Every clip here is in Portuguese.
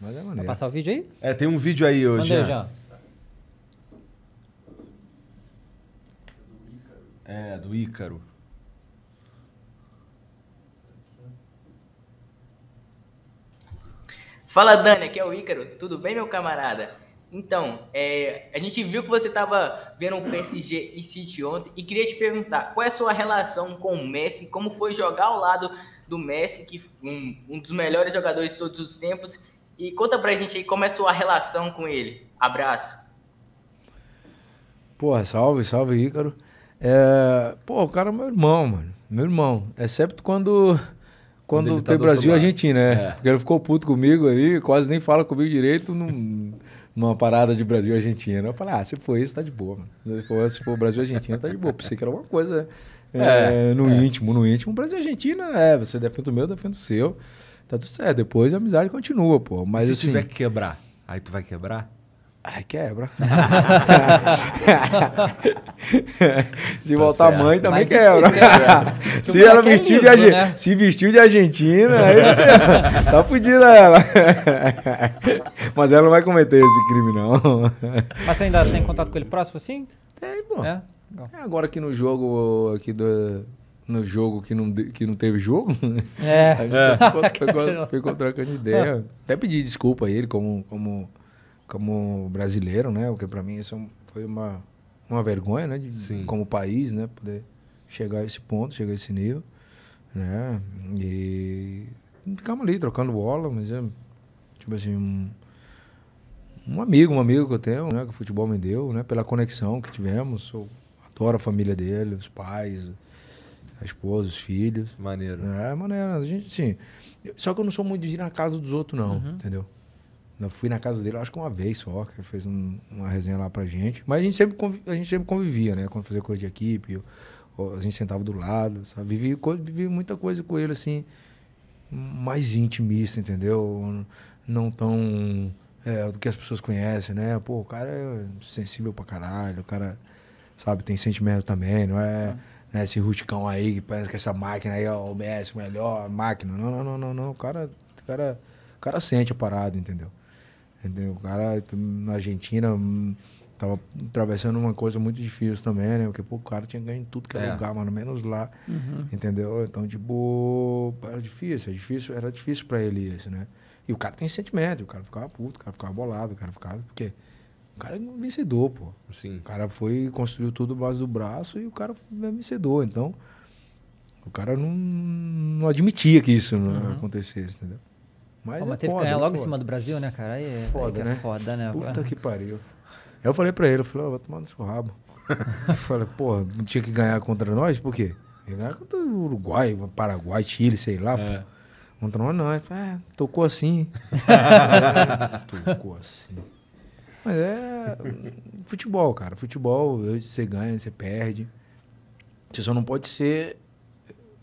Mas é maneiro. Vai passar o vídeo aí? É, tem um vídeo aí hoje. Mandei, é. é, do Ícaro. Fala, Dani, aqui é o Ícaro. Tudo bem, meu camarada? Então, é, a gente viu que você estava vendo o PSG e City ontem e queria te perguntar qual é a sua relação com o Messi, como foi jogar ao lado do Messi, que um, um dos melhores jogadores de todos os tempos, e conta pra gente aí como é a sua relação com ele. Abraço. Porra, salve, salve, Ícaro. É... Pô, o cara é meu irmão, mano. Meu irmão. Excepto quando quando, quando tem tá Brasil e Argentina, né? é. Porque ele ficou puto comigo ali, quase nem fala comigo direito num, numa parada de Brasil e Argentina. Eu falei, ah, se for isso, tá de boa, mano. Se for, se for Brasil e Argentina, tá de boa. Pensei que era uma coisa é, é, no é. íntimo, no íntimo. Brasil e Argentina, é, você defende o meu, defende o seu. Tá tudo certo. Depois a amizade continua, pô. Mas se assim, tiver que quebrar, aí tu vai quebrar? Aí quebra. se tá voltar certo. mãe, também quebra. É né? se ela vestiu, é de né? se vestiu de Argentina, aí tá fudida ela. Mas ela não vai cometer esse crime, não. Mas você ainda tem contato com ele próximo, assim? Tem, pô. É. É agora que no jogo aqui do, no jogo que não, que não teve jogo. Né? É. é. Ficou, trocando ideia. É. Até pedi desculpa a ele como, como, como brasileiro, né? Porque para mim isso é foi uma, uma vergonha, né? De, Sim. Como país, né? Poder chegar a esse ponto, chegar a esse nível, né? E ficamos ali trocando bola, mas é tipo assim, um, um amigo, um amigo que eu tenho, né? Que o futebol me deu, né? Pela conexão que tivemos, sou toda a família dele, os pais, a esposa, os filhos. Maneiro. É, maneiro. A gente, sim. Só que eu não sou muito de ir na casa dos outros, não, uhum. entendeu? Eu fui na casa dele, acho que uma vez só, que fez um, uma resenha lá pra gente. Mas a gente sempre, a gente sempre convivia, né? Quando fazia coisa de equipe, eu, eu, a gente sentava do lado, sabe? Vivi, vivi muita coisa com ele, assim, mais intimista, entendeu? Não tão. É, do que as pessoas conhecem, né? Pô, o cara é sensível pra caralho, o cara sabe? Tem sentimento também, não é, uhum. né, esse rusticão aí que pensa que essa máquina aí é o OBS melhor, máquina. Não, não, não, não, não. O cara, o cara, o cara sente a parada, entendeu? entendeu? O cara na Argentina hum, tava atravessando uma coisa muito difícil também, né? Porque pô, o cara tinha ganho em tudo que era é. lugar, mano, menos lá, uhum. entendeu? Então, tipo, era é difícil, era difícil, era difícil para ele isso, né? E o cara tem sentimento, o cara ficava puto, o cara ficava bolado, o cara ficava porque cara é um vencedor, pô. Sim. O cara foi, construiu tudo base do braço e o cara é vencedor. Então, o cara não, não admitia que isso né, uhum. acontecesse, entendeu? Mas, é mas é teve foda, que ganhar é logo foda. em cima do Brasil, né, cara? Aí, é, foda, aí é né? foda, né? Puta que pariu. Aí eu falei pra ele, eu falei, oh, vai tomar no seu rabo. falei, porra, não tinha que ganhar contra nós? Por quê? Ganhar contra o Uruguai, Paraguai, Chile, sei lá, é. pô. Contra nós não. Ele falou, ah, tocou assim. tocou assim. Mas é hum, futebol, cara. Futebol, você ganha, você perde. Você só não pode ser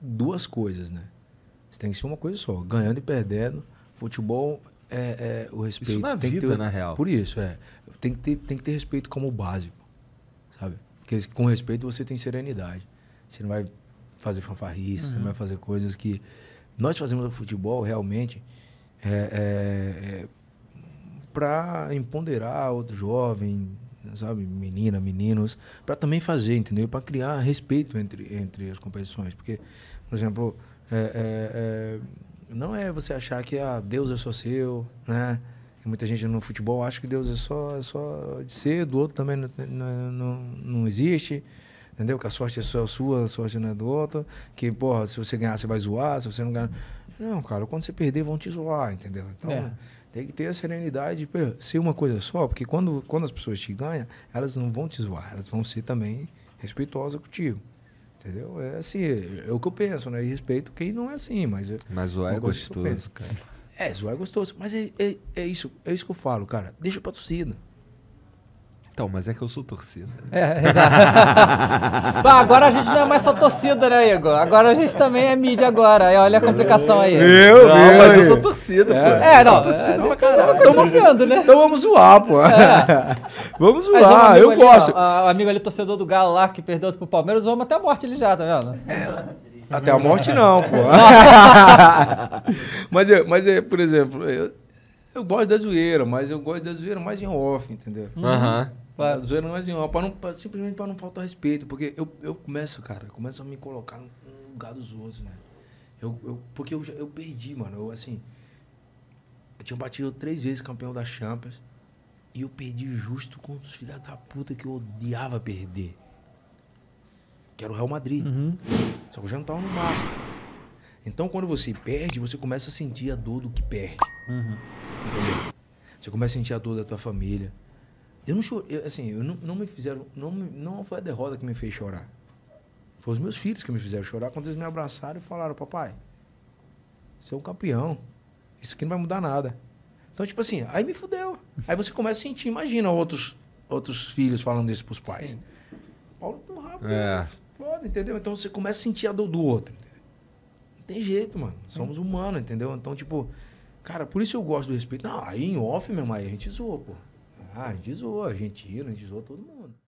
duas coisas, né? Você tem que ser uma coisa só, ganhando e perdendo. Futebol é, é o respeito. Isso na tem vida, ter, na real. Por isso, é. Tem que, ter, tem que ter respeito como básico, sabe? Porque com respeito você tem serenidade. Você não vai fazer fanfarrice, uhum. você não uhum. vai fazer coisas que... Nós fazemos o futebol realmente é, é, é para empoderar outro jovem, sabe, menina, meninos, para também fazer, entendeu? Para criar respeito entre, entre as competições. Porque, por exemplo, é, é, é, não é você achar que ah, Deus é só seu, né? Muita gente no futebol acha que Deus é só, é só de ser, do outro também não, não, não existe entendeu? Que a sorte é só sua, a sorte não é do outro. Que, porra, se você ganhar, você vai zoar, se você não ganhar. Não, cara, quando você perder, vão te zoar, entendeu? Então, é. Tem que ter a serenidade de ser uma coisa só, porque quando, quando as pessoas te ganham, elas não vão te zoar, elas vão ser também respeitosas contigo. Entendeu? É assim, é o que eu penso, né? E respeito quem não é assim, mas... É mas zoar é gostoso, cara. É, zoar é gostoso. Mas é, é, é, isso, é isso que eu falo, cara. Deixa pra torcida. Então, mas é que eu sou torcida. É, é exato. agora a gente não é mais só torcida, né, Igor? Agora a gente também é mídia agora. É, olha a complicação aí. Eu, não, mas eu sou torcida, é. pô. É, eu não. Torcida, mas é, torcendo, né? Então vamos zoar, pô. É. Vamos zoar, um eu ali, gosto. o amigo ali, torcedor do Galo lá, que perdeu pro Palmeiras, vamos até a morte ele já, tá vendo? É. Até a morte não, pô. mas, mas, por exemplo, eu, eu gosto da zoeira, mas eu gosto da zoeira mais em off, entendeu? Uhum. Aham. Uhum. Pra, zoeira mais em off, pra não, pra, simplesmente para não faltar respeito. Porque eu, eu começo, cara, começo a me colocar no, no lugar dos outros, né? Eu, eu, porque eu, eu perdi, mano. Eu, assim, eu tinha batido três vezes campeão da Champions. E eu perdi justo com os filhos da puta que eu odiava perder. Que era o Real Madrid. Uhum. Só que eu já não tava no máximo. Então, quando você perde, você começa a sentir a dor do que perde. Uhum. Entendeu? Você começa a sentir a dor da tua família. Eu não chorei, assim, eu não, não me fizeram, não, não foi a derrota que me fez chorar. Foi os meus filhos que me fizeram chorar quando eles me abraçaram e falaram, papai, você é um campeão, isso aqui não vai mudar nada. Então, tipo assim, aí me fudeu. Aí você começa a sentir, imagina outros, outros filhos falando isso pros pais. Sim. Paulo tão rápido, é. Pode, é. entendeu? Então você começa a sentir a dor do outro. Entendeu? Não tem jeito, mano. Somos humanos, entendeu? Então, tipo, Cara, por isso eu gosto do respeito. Não, aí em off meu aí a gente zoou, pô. Ah, a gente zoou, argentino, a gente zoou todo mundo.